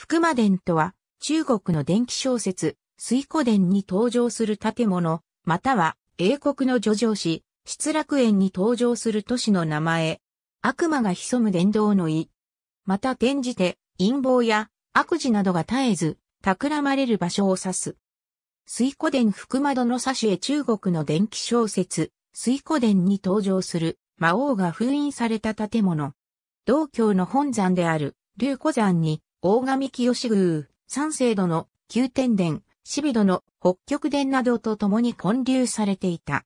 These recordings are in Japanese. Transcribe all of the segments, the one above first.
福間殿とは、中国の電気小説、水湖殿に登場する建物、または、英国の叙情詩、失楽園に登場する都市の名前。悪魔が潜む殿堂の意。また転じて、陰謀や悪事などが絶えず、企まれる場所を指す。水湖殿福窓の差絵中国の電気小説、水湖殿に登場する魔王が封印された建物。道教の本山である、龍湖山に大神清宮、三世殿、宮天殿、四ビ殿、北極殿などと共に建立されていた。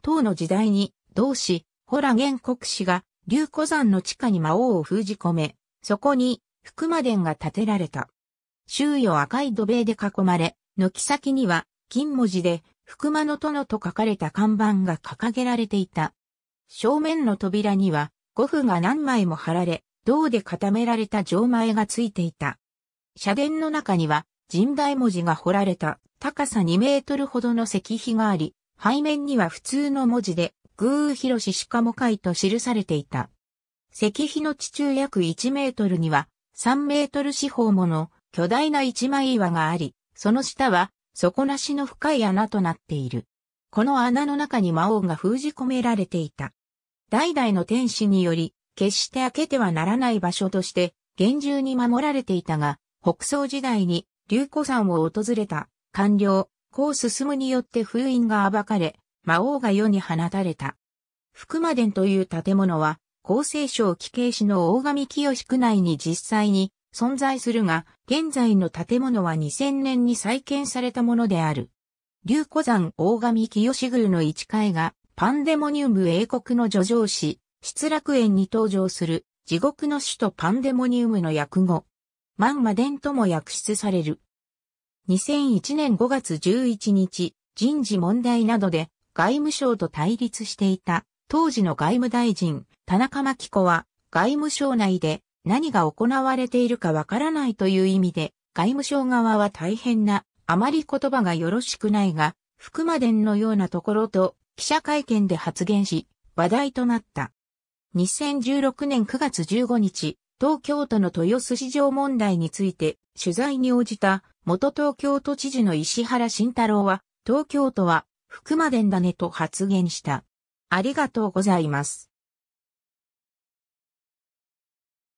唐の時代に、同志、ホラン国氏が、龍古山の地下に魔王を封じ込め、そこに、福間殿が建てられた。周囲を赤い土塀で囲まれ、軒先には、金文字で、福間の殿と書かれた看板が掲げられていた。正面の扉には、五符が何枚も貼られ、銅で固められた錠前がついていた。社殿の中には、神代文字が彫られた高さ2メートルほどの石碑があり、背面には普通の文字で、グー広し鹿も会と記されていた。石碑の地中約1メートルには、3メートル四方もの巨大な一枚岩があり、その下は底なしの深い穴となっている。この穴の中に魔王が封じ込められていた。代々の天使により、決して開けてはならない場所として厳重に守られていたが、北宋時代に龍虎山を訪れた官僚、こう進むによって封印が暴かれ、魔王が世に放たれた。福間殿という建物は、厚生省規景市の大神清区内に実際に存在するが、現在の建物は2000年に再建されたものである。龍虎山大神清宮の一階がパンデモニウム英国の助上詩、失楽園に登場する地獄の首都パンデモニウムの訳語。マンマデンとも訳出される。2001年5月11日、人事問題などで外務省と対立していた当時の外務大臣、田中牧紀子は外務省内で何が行われているかわからないという意味で外務省側は大変な、あまり言葉がよろしくないが、福間伝のようなところと記者会見で発言し、話題となった。2016年9月15日、東京都の豊洲市場問題について取材に応じた元東京都知事の石原慎太郎は、東京都は福までんだねと発言した。ありがとうございます。